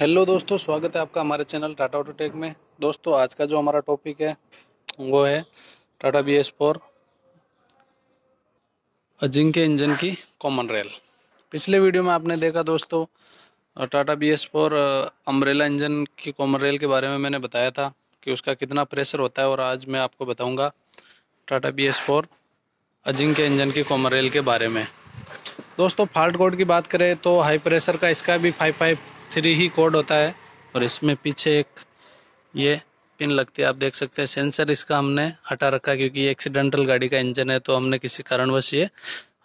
hello दोस्तों स्वागत है आपका हमारे चैनल टाटा ऑटो टेक में दोस्तों आज का जो हमारा टॉपिक है वो है Tata B S four Ajinkya engine की कॉमन रेल पिछले वीडियो में आपने देखा दोस्तों Tata B S four umbrella engine की कॉमन रेल के बारे में मैंने बताया था कि उसका कितना प्रेशर होता है और आज मैं आपको बताऊँगा Tata B S four Ajinkya engine की कॉमन रेल के बारे में दोस्तों फाल्ट कोड की बात करें तो हाई प्रेशर का इसका भी फाइव फाइव थ्री ही कोड होता है और इसमें पीछे एक ये पिन लगती है आप देख सकते हैं सेंसर इसका हमने हटा रखा क्योंकि ये एक्सीडेंटल गाड़ी का इंजन है तो हमने किसी कारणवश ये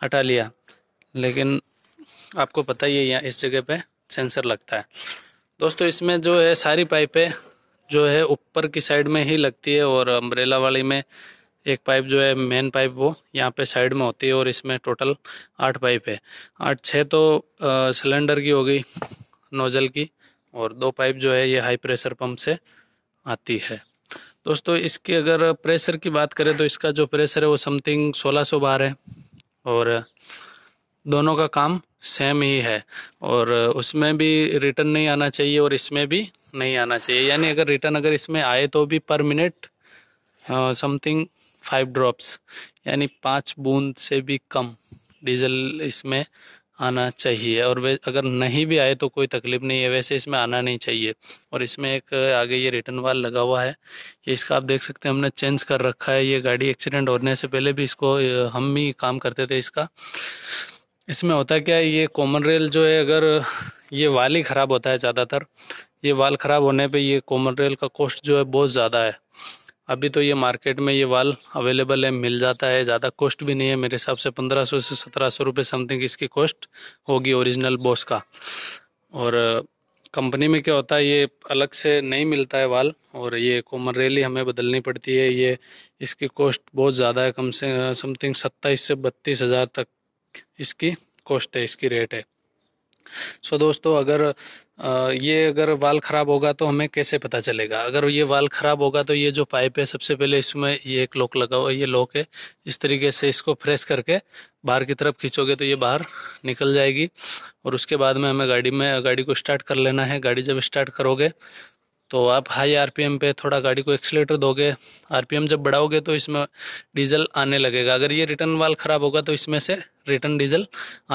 हटा लिया लेकिन आपको पता ही है यहाँ इस जगह पे सेंसर लगता है दोस्तों इसमें जो है सारी पाइपें जो है ऊपर की साइड में ही लगती है और अम्ब्रेला वाली में एक पाइप जो है मेन पाइप वो यहाँ पे साइड में होती है और इसमें टोटल आठ पाइप है आठ छः तो सिलेंडर की हो गई नोज़ल की और दो पाइप जो है ये हाई प्रेशर पंप से आती है दोस्तों इसकी अगर प्रेशर की बात करें तो इसका जो प्रेशर है वो समथिंग 1600 बार है और दोनों का काम सेम ही है और उसमें भी रिटर्न नहीं आना चाहिए और इसमें भी नहीं आना चाहिए यानी अगर रिटर्न अगर इसमें आए तो भी पर मिनट समथिंग फाइव ड्रॉप्स यानी पाँच बूंद से भी कम डीजल इसमें आना चाहिए और वे अगर नहीं भी आए तो कोई तकलीफ नहीं है वैसे इसमें आना नहीं चाहिए और इसमें एक आगे ये रिटर्न वाल लगा हुआ है ये इसका आप देख सकते हैं हमने चेंज कर रखा है ये गाड़ी एक्सीडेंट होने से पहले भी इसको हम ही काम करते थे इसका इसमें होता क्या है ये कॉमन रेल जो है अगर ये वाल ही ख़राब होता है ज़्यादातर ये वाल ख़राब होने पर ये कॉमन रेल का कॉस्ट जो है बहुत ज़्यादा है अभी तो ये मार्केट में ये वाल अवेलेबल है मिल जाता है ज़्यादा कॉस्ट भी नहीं है मेरे हिसाब से पंद्रह सौ से सत्रह सौ रुपये समथिंग इसकी कॉस्ट होगी ओरिजिनल बॉस का और कंपनी में क्या होता है ये अलग से नहीं मिलता है वाल और ये कोमर रेली हमें बदलनी पड़ती है ये इसकी कॉस्ट बहुत ज़्यादा है कम से समथिंग सत्ताईस से बत्तीस हज़ार तक इसकी कॉस्ट है इसकी रेट है सो दोस्तों अगर ये अगर वाल ख़राब होगा तो हमें कैसे पता चलेगा अगर ये वाल ख़राब होगा तो ये जो पाइप है सबसे पहले इसमें ये एक लॉक लगा हुआ ये लॉक है इस तरीके से इसको प्रेस करके बाहर की तरफ खींचोगे तो ये बाहर निकल जाएगी और उसके बाद में हमें गाड़ी में गाड़ी को स्टार्ट कर लेना है गाड़ी जब स्टार्ट करोगे तो आप हाई आरपीएम पे थोड़ा गाड़ी को एक्सलेटर दोगे आरपीएम जब बढ़ाओगे तो इसमें डीजल आने लगेगा अगर ये रिटर्न वाल ख़राब होगा तो इसमें से रिटर्न डीजल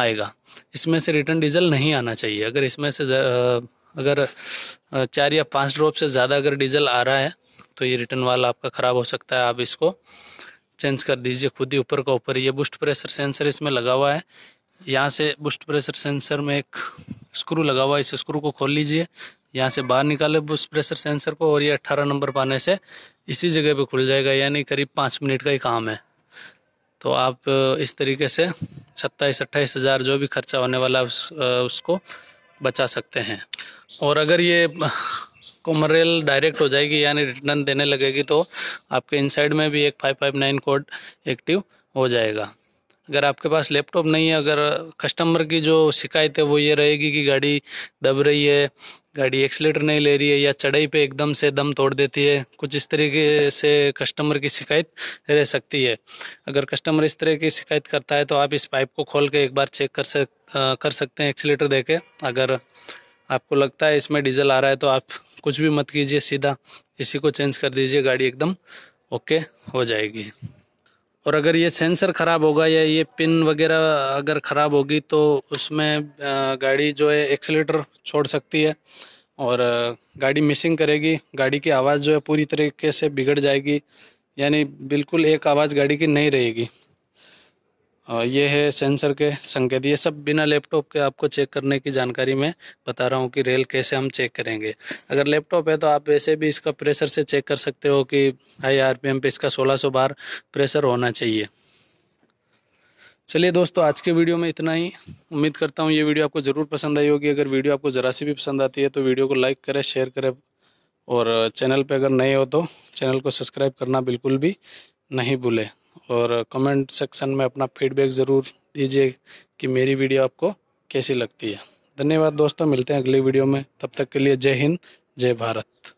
आएगा इसमें से रिटर्न डीजल नहीं आना चाहिए अगर इसमें से अगर चार या पाँच ड्रॉप से ज़्यादा अगर डीजल आ रहा है तो ये रिटर्न वाल आपका ख़राब हो सकता है आप इसको चेंज कर दीजिए खुद ही ऊपर का ऊपर ये बुस्ट प्रेशर सेंसर इसमें लगा हुआ है यहाँ से बुस्ट प्रेशर सेंसर में एक स्क्रू लगा हुआ है इस स्क्रू को खोल लीजिए यहाँ से बाहर निकाले उस प्रेशर सेंसर को और ये अट्ठारह नंबर पाने से इसी जगह पे खुल जाएगा यानी करीब पाँच मिनट का ही काम है तो आप इस तरीके से सत्ताईस अट्ठाईस हज़ार जो भी खर्चा होने वाला उस, उसको बचा सकते हैं और अगर ये कोमरेल डायरेक्ट हो जाएगी यानी रिटर्न देने लगेगी तो आपके इनसाइड में भी एक five five nine code active हो जाएगा अगर आपके पास लैपटॉप नहीं है अगर कस्टमर की जो शिकायत है वो ये रहेगी कि गाड़ी दब रही है गाड़ी एक्सलेटर नहीं ले रही है या चढ़ाई पे एकदम से दम तोड़ देती है कुछ इस तरीके से कस्टमर की शिकायत रह सकती है अगर कस्टमर इस तरह की शिकायत करता है तो आप इस पाइप को खोल के एक बार चेक कर सक कर सकते हैं एक्सलेटर दे के अगर आपको लगता है इसमें डीजल आ रहा है तो आप कुछ भी मत कीजिए सीधा इसी को चेंज कर दीजिए गाड़ी एकदम ओके हो जाएगी और अगर ये सेंसर ख़राब होगा या ये पिन वगैरह अगर ख़राब होगी तो उसमें गाड़ी जो है एक्सीटर छोड़ सकती है और गाड़ी मिसिंग करेगी गाड़ी की आवाज़ जो है पूरी तरीके से बिगड़ जाएगी यानी बिल्कुल एक आवाज़ गाड़ी की नहीं रहेगी और ये है सेंसर के संकेत ये सब बिना लैपटॉप के आपको चेक करने की जानकारी मैं बता रहा हूँ कि रेल कैसे हम चेक करेंगे अगर लैपटॉप है तो आप वैसे भी इसका प्रेशर से चेक कर सकते हो कि हाई आर पी एम पे इसका 1600 बार प्रेशर होना चाहिए चलिए दोस्तों आज के वीडियो में इतना ही उम्मीद करता हूँ ये वीडियो आपको ज़रूर पसंद आई होगी अगर वीडियो आपको ज़रा सी भी पसंद आती है तो वीडियो को लाइक करें शेयर करें और चैनल पर अगर नए हो तो चैनल को सब्सक्राइब करना बिल्कुल भी नहीं भूलें और कमेंट सेक्शन में अपना फीडबैक ज़रूर दीजिए कि मेरी वीडियो आपको कैसी लगती है धन्यवाद दोस्तों मिलते हैं अगली वीडियो में तब तक के लिए जय हिंद जय भारत